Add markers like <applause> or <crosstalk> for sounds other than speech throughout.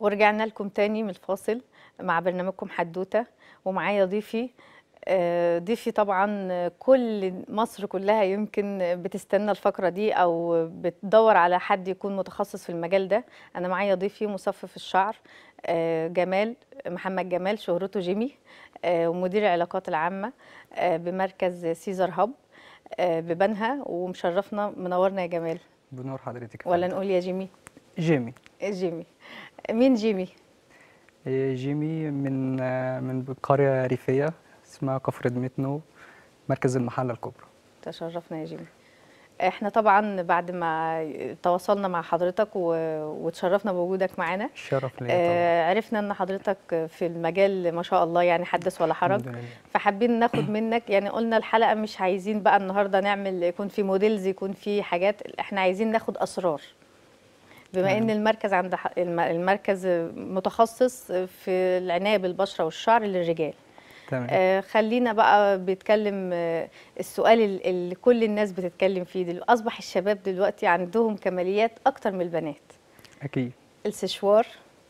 ورجعنا لكم تاني من الفاصل مع برنامجكم حدوته ومعايا ضيفي آه، ضيفي طبعا كل مصر كلها يمكن بتستنى الفقره دي او بتدور على حد يكون متخصص في المجال ده انا معايا ضيفي مصفف الشعر آه، جمال محمد جمال شهرته جيمي آه، ومدير العلاقات العامه بمركز سيزر هاب ببنها ومشرفنا منورنا يا جمال بنور حضرتك ولا نقول يا جيمي جيمي جيمي مين جيمي؟ إيه، جيمي من من قرية ريفية اسمها كفر دميتنو مركز المحلة الكبرى تشرفنا يا جيمي احنا طبعا بعد ما تواصلنا مع حضرتك و... وتشرفنا بوجودك معانا شرف ليا طبعا. آه، عرفنا ان حضرتك في المجال ما شاء الله يعني حدث ولا حرج فحابين ناخد <clears throat> منك يعني قلنا الحلقه مش عايزين بقى النهارده نعمل يكون في موديلز يكون في حاجات احنا عايزين ناخد اسرار بما ان المركز عند المركز متخصص في العنايه بالبشره والشعر للرجال تمام. آه خلينا بقى بيتكلم آه السؤال اللي كل الناس بتتكلم فيه دلوقتي اصبح الشباب دلوقتي عندهم كماليات اكتر من البنات اكيد السشوار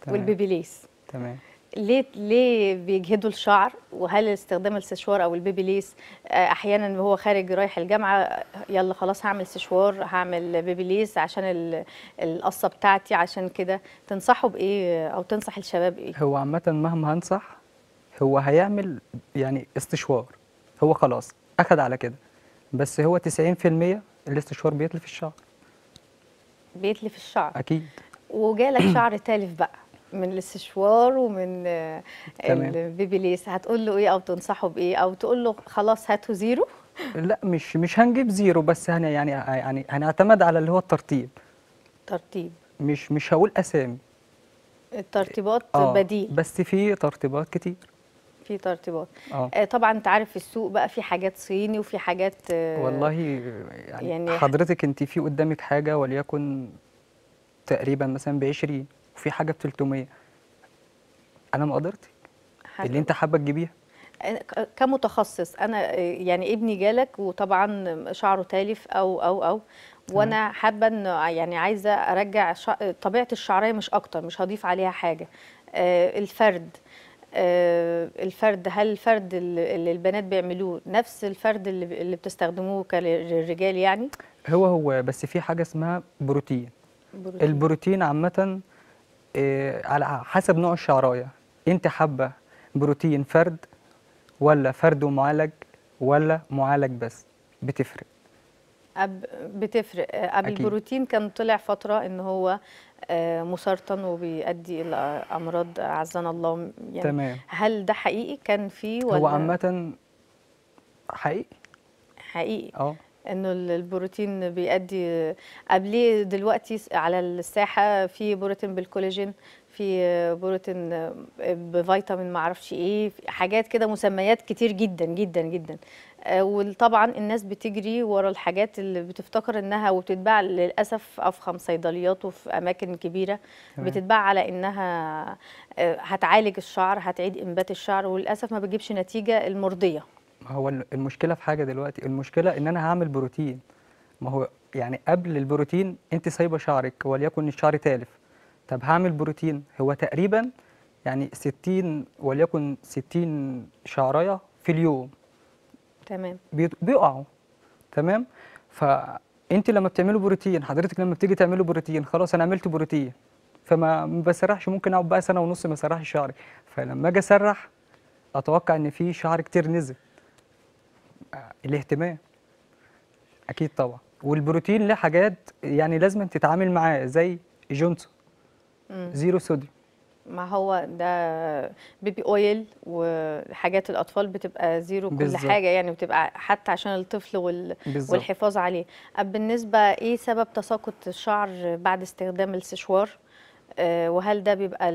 والبيبيليس تمام ليه ليه بيجهدوا الشعر وهل استخدام السشوار او البيبي ليس آه، احيانا وهو خارج رايح الجامعه يلا خلاص هعمل سشوار هعمل بيبي ليس عشان القصه بتاعتي عشان كده تنصحوا بايه او تنصح الشباب ايه هو عامه مهما هنصح هو هيعمل يعني استشوار هو خلاص اخد على كده بس هو 90% الاستشوار بيتلف الشعر بيتلف الشعر اكيد وجالك شعر تالف بقى من الاستشوار ومن البيبيليس هتقول له ايه او تنصحه بايه او تقول له خلاص هاته زيرو لا مش مش هنجيب زيرو بس هن يعني يعني هنعتمد على اللي هو الترتيب ترتيب مش مش هقول اسامي الترتيبات آه بديل بس في ترتيبات كتير في ترتيبات آه. آه. طبعا انت عارف السوق بقى في حاجات صيني وفي حاجات آه والله يعني, يعني حضرتك انت في قدامك حاجه وليكن تقريبا مثلا ب 20 وفي حاجه ب 300 انا ما مقدرتك اللي انت حابه تجيبيها كمتخصص انا يعني ابني جالك وطبعا شعره تالف او او او وانا حابه ان يعني عايزه ارجع طبيعه الشعريه مش اكتر مش هضيف عليها حاجه آه، الفرد آه، الفرد هل الفرد اللي البنات بيعملوه نفس الفرد اللي بتستخدموه للرجال يعني هو هو بس في حاجه اسمها بروتين, بروتين. البروتين عامه آه، على حسب نوع الشعرايه انت حابه بروتين فرد ولا فرد ومعالج ولا معالج بس بتفرق أب بتفرق آه، قبل البروتين كان طلع فترة إن هو آه، مسرطن وبيؤدي إلى أمراض أعزنا الله يعني تمام. هل ده حقيقي كان فيه ولا هو عامة حقيقي حقيقي اه انه البروتين بيؤدي آه، قبليه دلوقتي على الساحه في بروتين بالكولاجين في آه، بروتين آه، بفيتامين معرفش ايه حاجات كده مسميات كتير جدا جدا جدا وطبعا الناس بتجري ورا الحاجات اللي بتفتكر انها وبتتباع للاسف افخم صيدليات وفي اماكن كبيره تمام. بتتباع على انها هتعالج الشعر هتعيد انبات الشعر وللاسف ما بتجيبش نتيجه المرضيه هو المشكله في حاجه دلوقتي المشكله ان انا هعمل بروتين ما هو يعني قبل البروتين انت سايبه شعرك وليكن الشعر تالف طب هعمل بروتين هو تقريبا يعني 60 وليكن 60 شعرايه في اليوم تمام بيقعوا تمام فانت لما بتعملوا بروتين حضرتك لما بتيجي تعملوا بروتين خلاص انا عملت بروتين فما بسرحش ممكن اقعد بقى سنه ونص ما سرحش شعري فلما اجي اسرح اتوقع ان في شعر كتير نزل الاهتمام اكيد طبعا والبروتين له حاجات يعني لازم تتعامل معاه زي جونسون زيرو صوديوم ما هو ده بيبي اويل وحاجات الاطفال بتبقى زيرو بالزبط. كل حاجه يعني بتبقى حتى عشان الطفل وال... والحفاظ عليه بالنسبه ايه سبب تساقط الشعر بعد استخدام السشوار آه، وهل ده بيبقى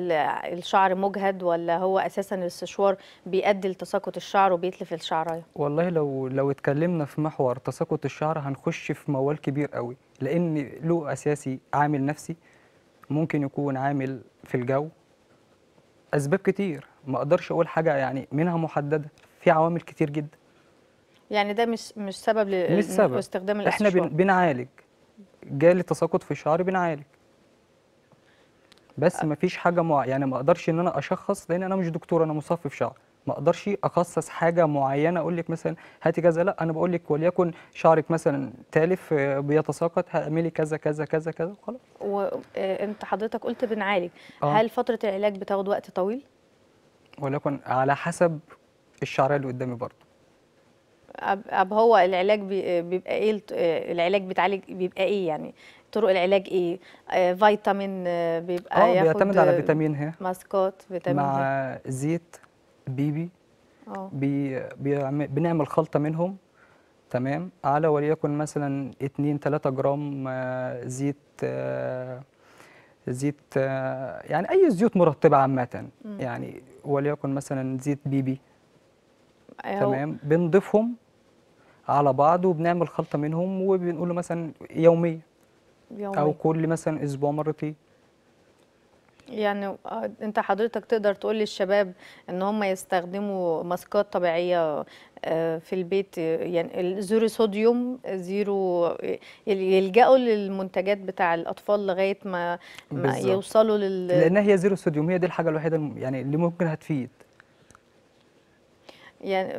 الشعر مجهد ولا هو اساسا الاستشوار بيؤدي لتساقط الشعر وبيتلف الشعرايه والله لو لو اتكلمنا في محور تساقط الشعر هنخش في موال كبير قوي لان له اساسي عامل نفسي ممكن يكون عامل في الجو اسباب كتير ما اقدرش اقول حاجه يعني منها محدده في عوامل كتير جدا يعني ده مش مش سبب لاستخدام مش سبب. احنا بنعالج جالي تساقط في الشعر بنعالج بس مفيش حاجه مع... يعني ما اقدرش ان انا اشخص لان انا مش دكتور انا مصفف شعر ما اقدرش اخصص حاجه معينه اقول لك مثلا هاتي كذا لا انا بقول لك وليكن شعرك مثلا تالف آه، بيتساقط اعملي كذا كذا كذا كذا وخلاص وانت آه، حضرتك قلت بنعالج آه. هل فتره العلاج بتاخد وقت طويل ولكن على حسب الشعريه اللي قدامي برضه أب هو العلاج بيبقى ايه آه، العلاج بيتعالج بيبقى ايه يعني طرق العلاج ايه آه فيتامين آه، بيبقى اه بيعتمد على فيتامين ه ماسكات فيتامين مع ها. زيت بيبي آه. بي بنعمل خلطه منهم تمام على وليكن مثلا 2 3 جرام آه، زيت زيت يعني اي زيوت مرطبه عامه يعني وليكن مثلا زيت بيبي أيوه. تمام بنضيفهم على بعض وبنعمل خلطه منهم وبنقول له مثلا يوميه يومي او كل مثلا اسبوع مرتين يعني آه، انت حضرتك تقدر تقول للشباب ان هم يستخدموا ماسكات طبيعيه آه، في البيت يعني زيرو صوديوم زيرو يلجأوا للمنتجات بتاع الاطفال لغايه ما, ما يوصلوا لل لان هي زيرو صوديوم هي دي الحاجه الوحيده يعني اللي ممكن هتفيد يعني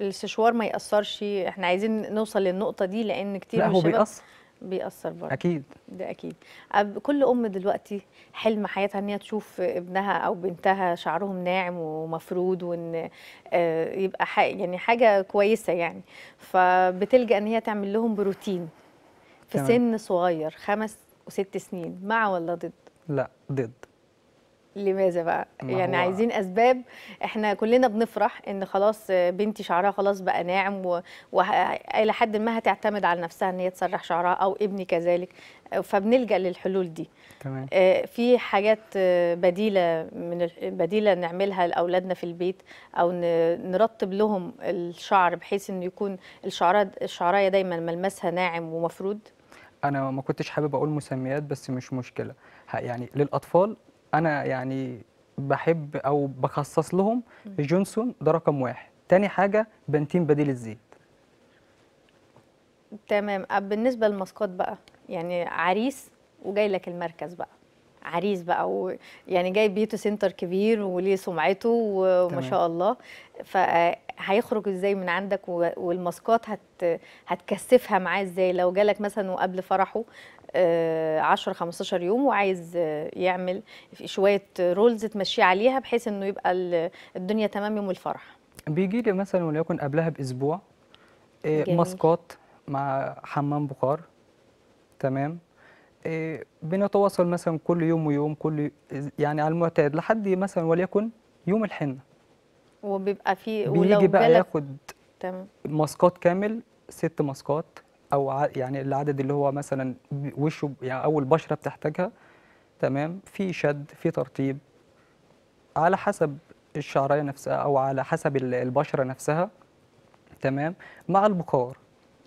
السشوار ما ياثرش احنا عايزين نوصل للنقطه دي لان كتير لا هو بيأثر بيأثر برضه اكيد ده اكيد كل ام دلوقتي حلم حياتها ان هي تشوف ابنها او بنتها شعرهم ناعم ومفرود وان آه، يبقى يعني حاجه كويسه يعني فبتلجا ان هي تعمل لهم بروتين في تمام. سن صغير خمس وست سنين مع ولا ضد؟ لا ضد لماذا بقى يعني هو... عايزين اسباب احنا كلنا بنفرح ان خلاص بنتي شعرها خلاص بقى ناعم والى و... الى حد ما هتعتمد على نفسها ان هي تسرح شعرها او ابني كذلك فبنلجا للحلول دي تمام آه في حاجات آه، بديله من ال... بديله نعملها لاولادنا في البيت او ن... نرطب لهم الشعر بحيث انه يكون الشعر الشعرايه دايما ملمسها ناعم ومفرود انا ما كنتش حابب اقول مسميات بس مش مشكله يعني للاطفال انا يعني بحب او بخصص لهم جونسون ده رقم واحد تاني حاجه بنتين بديل الزيت تمام بالنسبه للماسكات بقى يعني عريس وجاي لك المركز بقى عريس بقى ويعني جاي بيته سنتر كبير وليه سمعته وما شاء الله فهيخرج ازاي من عندك والماسكات هت هتكثفها معاه ازاي لو جالك مثلا وقبل فرحه 10 آه، 15 يوم وعايز آه، يعمل شويه رولز تمشي عليها بحيث انه يبقى الدنيا تمام يوم الفرح بيجي لي مثلا وليكن قبلها باسبوع آه، ماسكات مع حمام بخار تمام آه، بنتواصل مثلا كل يوم ويوم كل يعني على المعتاد لحد مثلا وليكن يوم الحنه وبيبقى فيه ولو بيجي بقى ياخد تمام ماسكات كامل ست ماسكات او يعني العدد اللي هو مثلا وشه يعني اول بشره بتحتاجها تمام في شد في ترطيب على حسب الشعريه نفسها او على حسب البشره نفسها تمام مع البخار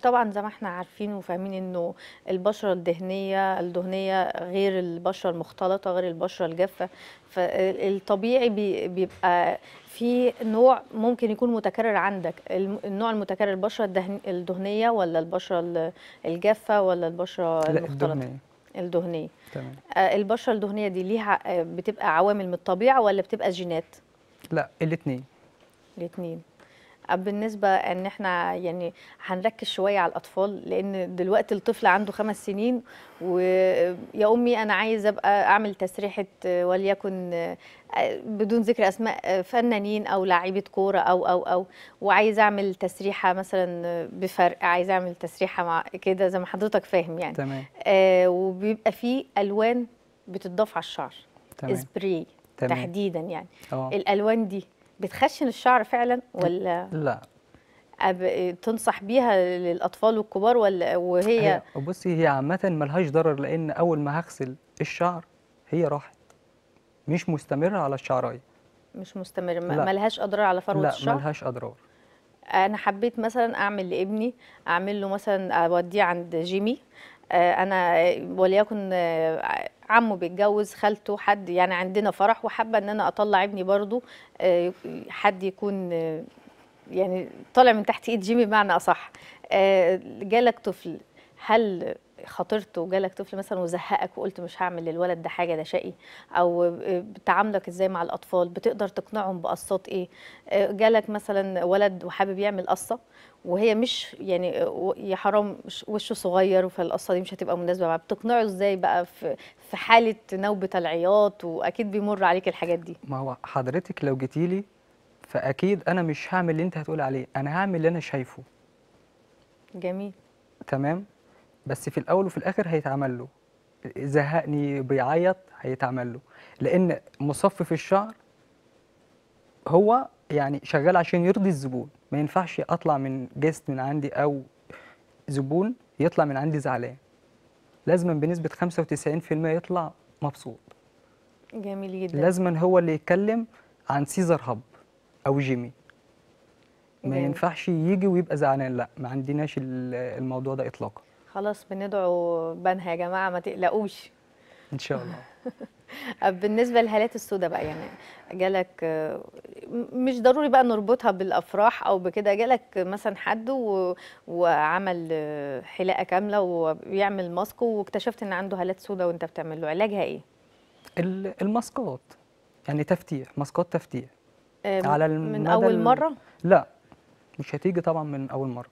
طبعا زي ما احنا عارفين وفاهمين انه البشره الدهنيه الدهنيه غير البشره المختلطه غير البشره الجافه فالطبيعي بيبقى في نوع ممكن يكون متكرر عندك النوع المتكرر البشره الدهنيه ولا البشره الجافه ولا البشره المختلطه الدهنيه تمام. آه، البشره الدهنيه دي ليها آه، بتبقى عوامل من الطبيعه ولا بتبقى جينات لا الاثنين الاثنين أه، بالنسبه ان احنا يعني هنركز شويه على الاطفال لان دلوقتي الطفل عنده خمس سنين ويا امي انا عايز ابقى اعمل تسريحه أه، وليكن أه، بدون ذكر اسماء فنانين او لاعيبه كوره او او او وعايز اعمل تسريحه مثلا بفرق عايز اعمل تسريحه مع كده زي ما حضرتك فاهم يعني تمام آه وبيبقى فيه الوان بتضاف على الشعر تمام. اسبري تمام. تحديدا يعني أوه. الالوان دي بتخشن الشعر فعلا ولا لا أب... تنصح بيها للاطفال والكبار ولا وهي بصي هي عامه ملهاش ضرر لان اول ما هغسل الشعر هي راحت مش مستمره على الشعرايه مش مستمر ما ملهاش اضرار على فروه الشعر لا ملهاش اضرار انا حبيت مثلا اعمل لابني اعمل له مثلا اوديه عند جيمي آه، انا وليكن آه، عمه بيتجوز خالته حد يعني عندنا فرح وحابه ان انا اطلع ابني برضو آه، حد يكون يعني طالع من تحت ايد جيمي بمعنى اصح جالك طفل هل خاطرت وجالك طفل مثلا وزهقك وقلت مش هعمل للولد ده حاجه ده شقي او بتعاملك ازاي مع الاطفال بتقدر تقنعهم بقصات ايه جالك مثلا ولد وحابب يعمل قصه وهي مش يعني يا حرام وشه صغير فالقصه دي مش هتبقى مناسبه معاه بتقنعه ازاي بقى في في حاله نوبه العياط واكيد بيمر عليك الحاجات دي ما هو حضرتك لو جيتي لي فاكيد انا مش هعمل اللي انت هتقول عليه انا هعمل اللي انا شايفه جميل تمام بس في الاول وفي الاخر هيتعمل له زهقني بيعيط هيتعمل له لان مصفف الشعر هو يعني شغال عشان يرضي الزبون ما ينفعش اطلع من جست من عندي او زبون يطلع من عندي زعلان لازما بنسبه 95% يطلع مبسوط جميل جدا لازما هو اللي يتكلم عن سيزر هاب او جيمي ما ينفعش يجي ويبقى زعلان لا ما عندناش الموضوع ده اطلاقا خلاص بندعو بنها يا جماعه ما تقلقوش ان شاء الله <laughs> بالنسبه للهالات السوداء بقى يعني جالك مش ضروري بقى نربطها بالافراح او بكده جالك مثلا حد وعمل حلاقه كامله وبيعمل ماسك واكتشفت ان عنده هالات سوداء وانت بتعمل له علاجها ايه الماسكات يعني تفتيح ماسكات تفتيح على من اول مره لا مش هتيجي طبعا من اول مره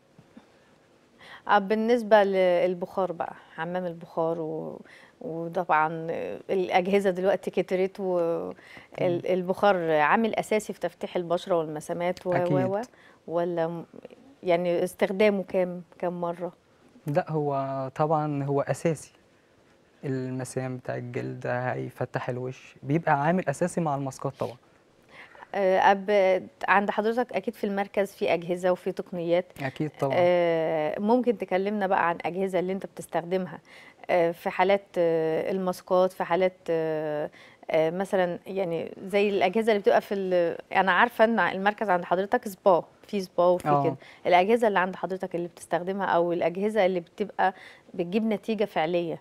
آه، بالنسبه للبخار بقى حمام البخار و... وطبعا الاجهزه دلوقتي كترت والبخار عامل اساسي في تفتيح البشره والمسامات و و ولا يعني استخدامه كام كام مره لا هو طبعا هو اساسي المسام بتاع الجلد هيفتح الوش بيبقى عامل اساسي مع الماسكات طبعا آه، أب عند حضرتك أكيد في المركز في أجهزة وفي تقنيات أكيد طبعا آه، ممكن تكلمنا بقى عن أجهزة اللي أنت بتستخدمها آه، في حالات الماسكات في حالات مثلا يعني زي الاجهزه اللي بتبقى في انا عارفه ان المركز عند حضرتك سبا في سبا وفي كده الاجهزه اللي عند حضرتك اللي بتستخدمها او الاجهزه اللي بتبقى بتجيب نتيجه فعليه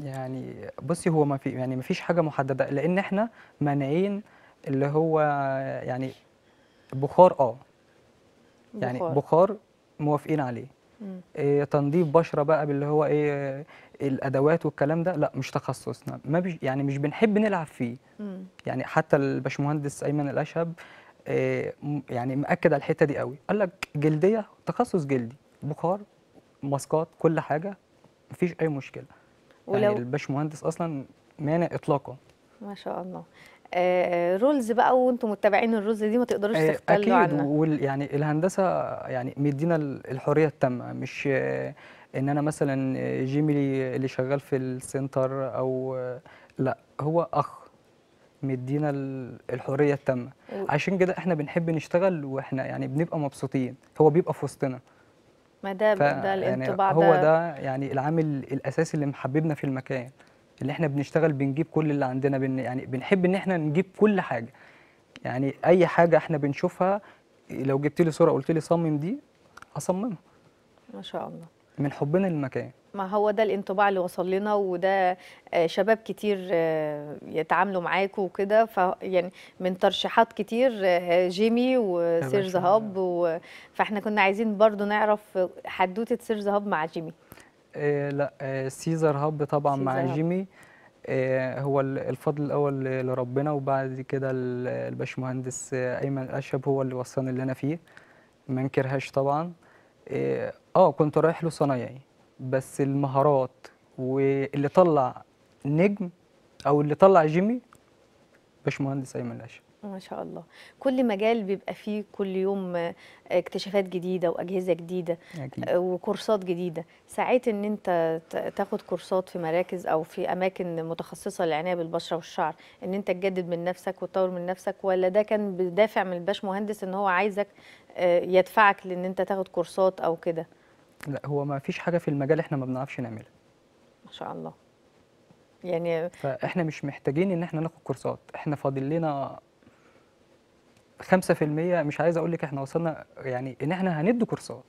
يعني بصي هو ما في يعني ما فيش حاجه محدده لان احنا مانعين اللي هو يعني بخار اه يعني بخار, بخار موافقين عليه إيه تنظيف بشره بقى باللي هو ايه الادوات والكلام ده لا مش تخصصنا ما بيش يعني مش بنحب نلعب فيه مم. يعني حتى الباشمهندس ايمن الاشهب إيه يعني مأكد على الحته دي قوي قال لك جلديه تخصص جلدي بخار ماسكات كل حاجه مفيش اي مشكله يعني ولو يعني الباشمهندس اصلا مانع اطلاقا ما شاء الله آه، رولز بقى وانتم متابعين الرولز دي ما تقدروش آه، تختلوا عنها اكيد يعني الهندسه يعني مدينا الحريه التامه مش آه، ان انا مثلا جيميلي اللي شغال في السنتر او لا هو اخ مدينا الحريه التامه عشان كده احنا بنحب نشتغل واحنا يعني بنبقى مبسوطين هو بيبقى في وسطنا ما ده ده يعني الانطباع ده هو ده يعني العامل الاساسي اللي محببنا في المكان اللي احنا بنشتغل بنجيب كل اللي عندنا بن يعني بنحب ان احنا نجيب كل حاجه يعني اي حاجه احنا بنشوفها لو جبت لي صوره قلت لي صمم دي اصممها ما شاء الله من حبنا للمكان ما هو ده الانطباع اللي وصل لنا وده آه، شباب كتير آه، يتعاملوا معاكوا وكده فيعني من ترشيحات كتير آه، جيمي وسير ذهب فاحنا كنا عايزين برضو نعرف حدوته سير ذهب مع جيمي آه، لا سيزر آه، هاب طبعا سيزر مع هاب. آه، جيمي هو الفضل الاول لربنا وبعد كده الباشمهندس ايمن الاشب هو اللي وصلني اللي انا فيه ما انكرهاش طبعا اه كنت رايح له صنايعي بس المهارات واللي طلع نجم او اللي طلع جيمي باشمهندس ايمن الاشب ما شاء الله كل مجال بيبقى فيه كل يوم آه، اكتشافات جديده واجهزه جديده أكيد. آه، وكورسات جديده ساعات ان انت تاخد كورسات في مراكز او في اماكن متخصصه للعنايه بالبشره والشعر ان انت تجدد من نفسك وتطور من نفسك ولا ده كان بدافع من الباش مهندس ان هو عايزك آه، يدفعك لان انت تاخد كورسات او كده لا هو ما فيش حاجه في المجال احنا ما بنعرفش نعملها ما شاء الله يعني فاحنا مش محتاجين ان احنا ناخد كورسات احنا فاضل لنا 5% مش عايز اقول لك احنا وصلنا يعني ان احنا هندي كورسات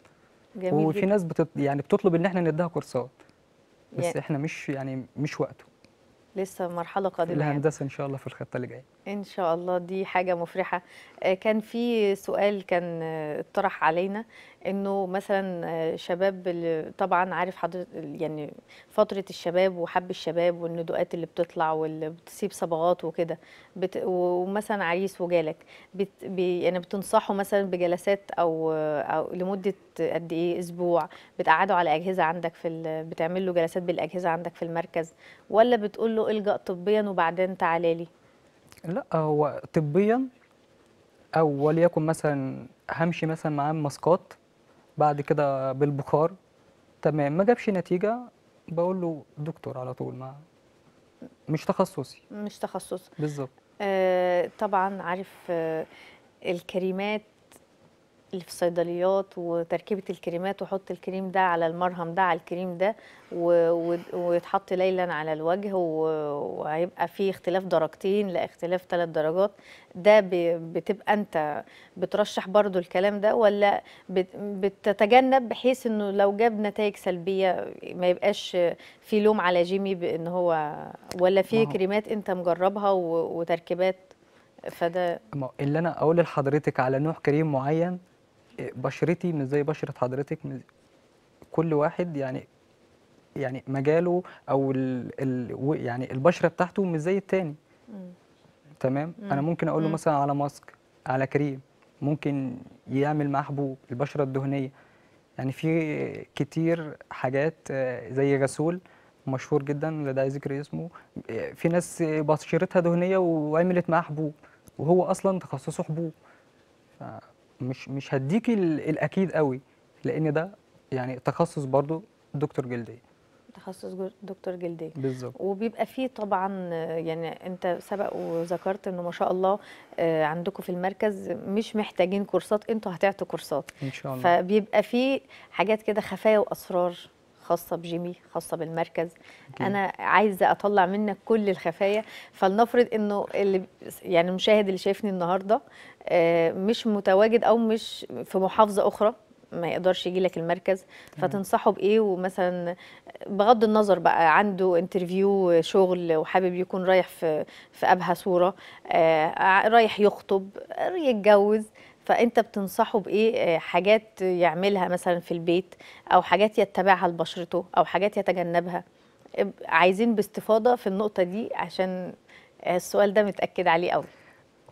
جميل وفي جدا. ناس بتط... يعني بتطلب ان احنا نديها كورسات بس يعني. احنا مش يعني مش وقته لسه مرحله قادمه يعني. الهندسه يعني. ان شاء الله في الخطه اللي جايه ان شاء الله دي حاجه مفرحه آه، كان في سؤال كان اتطرح آه، علينا انه مثلا آه، شباب طبعا عارف حضرتك يعني فتره الشباب وحب الشباب والندوقات اللي بتطلع واللي بتسيب صبغات وكده بت ومثلا عريس وجالك بت يعني بتنصحه مثلا بجلسات او او لمده قد ايه اسبوع بتقعده على اجهزه عندك في بتعمل له جلسات بالاجهزه عندك في المركز ولا بتقول له له الجا طبيا وبعدين تعالى لي لا هو طبيا او وليكن مثلا همشي مثلا معاه ماسكات بعد كده بالبخار تمام ما جابش نتيجه بقول له دكتور على طول ما مش تخصصي مش تخصصي بالظبط آه طبعا عارف آه الكريمات اللي في الصيدليات وتركيبه الكريمات وحط الكريم ده على المرهم ده على الكريم ده ويتحط ليلا على الوجه وهيبقى في اختلاف درجتين لاختلاف ثلاث درجات ده بتبقى انت بترشح برضو الكلام ده ولا بتتجنب بحيث انه لو جاب نتائج سلبيه ما يبقاش في لوم على جيمي بان هو ولا في كريمات انت مجربها وتركيبات فده اللي انا اقول لحضرتك على نوع كريم معين بشرتي مش زي بشره حضرتك كل واحد يعني يعني مجاله او الـ الـ يعني البشره بتاعته مش زي التاني مم. تمام مم. انا ممكن اقول له مثلا على ماسك على كريم ممكن يعمل معاه حبوب البشره الدهنيه يعني في كتير حاجات آه، زي غسول مشهور جدا لداعي ذكر اسمه في ناس بشرتها دهنيه وعملت معاه حبوب وهو اصلا تخصصه حبوب ف... مش مش هديكي الاكيد قوي لان ده يعني تخصص برضو دكتور جلديه تخصص دكتور جلديه بالظبط وبيبقى فيه طبعا يعني انت سبق وذكرت انه ما شاء الله آه، عندكم في المركز مش محتاجين كورسات انتوا هتعطوا كورسات ان شاء الله فبيبقى فيه حاجات كده خفايا واسرار خاصه بجيمي خاصه بالمركز أكيد. انا عايزه اطلع منك كل الخفايا فلنفرض انه اللي يعني المشاهد اللي شايفني النهارده آه، مش متواجد او مش في محافظه اخرى ما يقدرش يجي لك المركز فتنصحه بايه ومثلا بغض النظر بقى عنده انترفيو شغل وحابب يكون رايح في في ابهى صوره آه، رايح يخطب يتجوز فانت بتنصحه بايه آه، حاجات يعملها مثلا في البيت او حاجات يتبعها لبشرته او حاجات يتجنبها عايزين باستفاضه في النقطه دي عشان آه، السؤال ده متاكد عليه قوي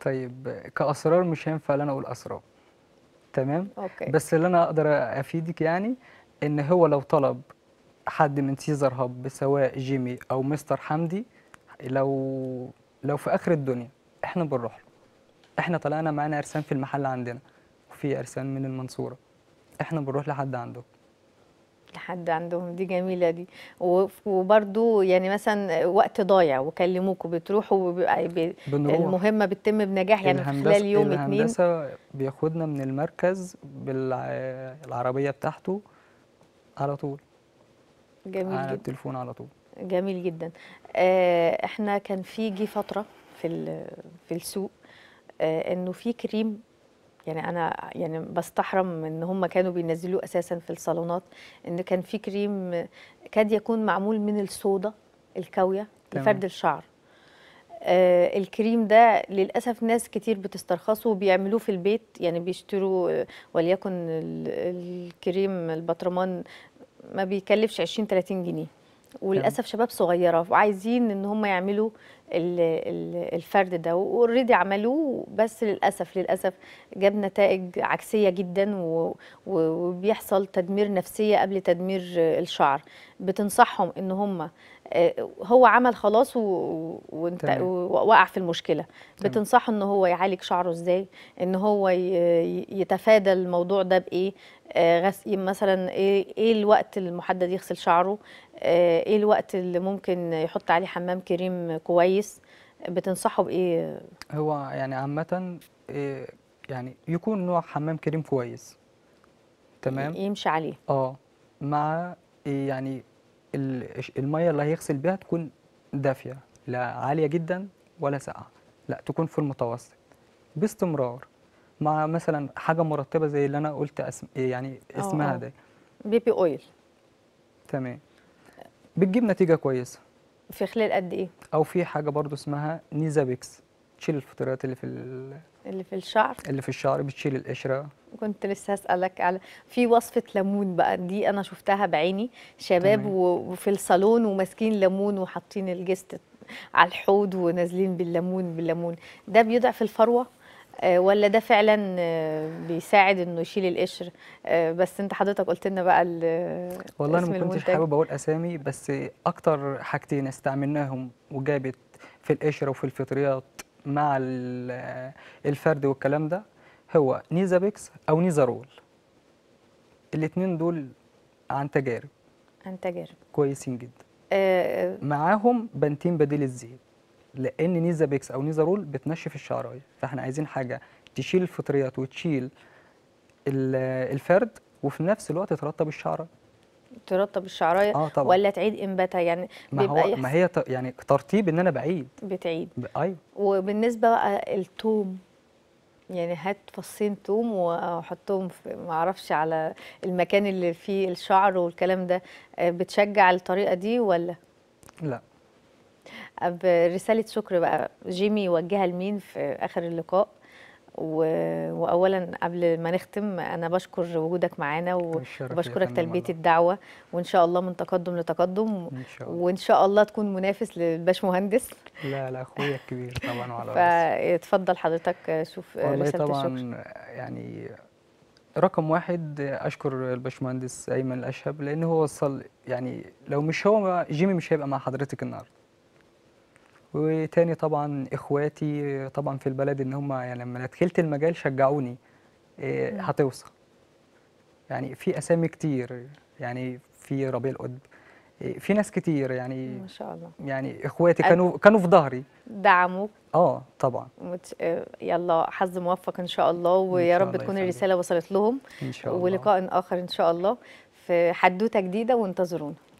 طيب كاسرار مش هينفع انا اقول اسرار تمام أوكي. بس اللي انا اقدر افيدك يعني ان هو لو طلب حد من سيزر هاب سواء جيمي او مستر حمدي لو لو في اخر الدنيا احنا بنروح له احنا طلعنا معانا ارسام في المحل عندنا وفي ارسام من المنصوره احنا بنروح لحد عندهم لحد عندهم دي جميله دي وبرده يعني مثلا وقت ضايع وكلموكوا بتروحوا المهمه بتتم بنجاح يعني خلال يوم اتنين الهندسه بياخدنا من المركز بالعربيه بتاعته على طول جميل على جدا التليفون على طول جميل جدا آه، احنا كان في جه فتره في في السوق آه، انه في كريم يعني انا يعني بستحرم ان هم كانوا بينزلوه اساسا في الصالونات ان كان في كريم كاد يكون معمول من الصودا الكاويه لفرد الشعر آه الكريم ده للاسف ناس كتير بتسترخصه وبيعملوه في البيت يعني بيشتروا آه، وليكن الكريم البطرمان ما بيكلفش 20 30 جنيه وللاسف شباب صغيره وعايزين ان هم يعملوا الفرد ده واوريدي عملوه بس للاسف للاسف جاب نتائج عكسيه جدا وبيحصل تدمير نفسيه قبل تدمير الشعر بتنصحهم ان هم آه، هو عمل خلاص وانت وقع في المشكله بتنصحه ان هو يعالج شعره ازاي ان هو يتفادى الموضوع ده بايه آه، غس... مثلا إيه،, ايه الوقت المحدد يغسل شعره آه، ايه الوقت اللي ممكن يحط عليه حمام كريم كويس بتنصحه بايه هو يعني عامه يعني يكون نوع حمام كريم كويس تمام يمشي عليه اه مع يعني الميه اللي هيغسل بيها تكون دافيه لا عاليه جدا ولا ساقعه لا تكون في المتوسط باستمرار مع مثلا حاجه مرطبه زي اللي انا قلت اسم يعني اسمها آه. ده بيبي اويل تمام بتجيب نتيجه كويسه في خلال قد ايه او في حاجه برضو اسمها نيزابيكس بتشيل الفطريات اللي في اللي في الشعر اللي في الشعر بتشيل القشره كنت لسه هسألك على في وصفة ليمون بقى دي أنا شفتها بعيني شباب تمام. وفي الصالون وماسكين ليمون وحاطين الجست على الحوض ونازلين بالليمون بالليمون ده بيضعف الفروة آه، ولا ده فعلا آه، بيساعد انه يشيل القشر آه، بس انت حضرتك قلت لنا بقى والله انا ما كنتش حابب اقول اسامي بس اكتر حاجتين استعملناهم وجابت في القشره وفي الفطريات مع الفرد والكلام ده هو نيزابيكس او نيزارول الاثنين دول عن تجارب عن تجارب كويسين جدا أه, آه. معاهم بنتين بديل الزيت لان نيزابيكس او نيزارول بتنشف الشعرايه فاحنا عايزين حاجه تشيل الفطريات وتشيل الفرد وفي نفس الوقت ترطب الشعرايه ترطب الشعرايه آه طبعًا. ولا تعيد انباتها يعني ما هو يحس... ما هي ت... يعني ترطيب ان انا بعيد بتعيد ب... ايوه وبالنسبه بقى الثوم يعني هات فصين توم واحطهم ما اعرفش على المكان اللي فيه الشعر والكلام ده آه، بتشجع الطريقه دي ولا لا رساله شكر بقى جيمي يوجهها لمين في اخر اللقاء واولا قبل ما نختم انا بشكر وجودك معانا وبشكرك تلبيه الدعوه وان شاء الله من تقدم لتقدم إن شاء الله. وان شاء الله تكون منافس للباش مهندس لا لا اخويا الكبير طبعا وعلى فاتفضل حضرتك شوف والله طبعا الشكر. يعني رقم واحد اشكر الباشمهندس ايمن الاشهب لان هو وصل يعني لو مش هو جيمي مش هيبقى مع حضرتك النهارده وتاني طبعا اخواتي طبعا في البلد ان هم يعني لما دخلت المجال شجعوني إيه هتوصل يعني في اسامي كتير يعني في ربيع القطب آه، في ناس كتير يعني ما شاء الله يعني اخواتي كانوا كانوا في ظهري دعموك اه طبعا مت... آه، يلا حظ موفق ان شاء الله ويا رب تكون الرساله وصلت لهم ان شاء الله ولقاء اخر ان شاء الله في حدوته جديده وانتظرونا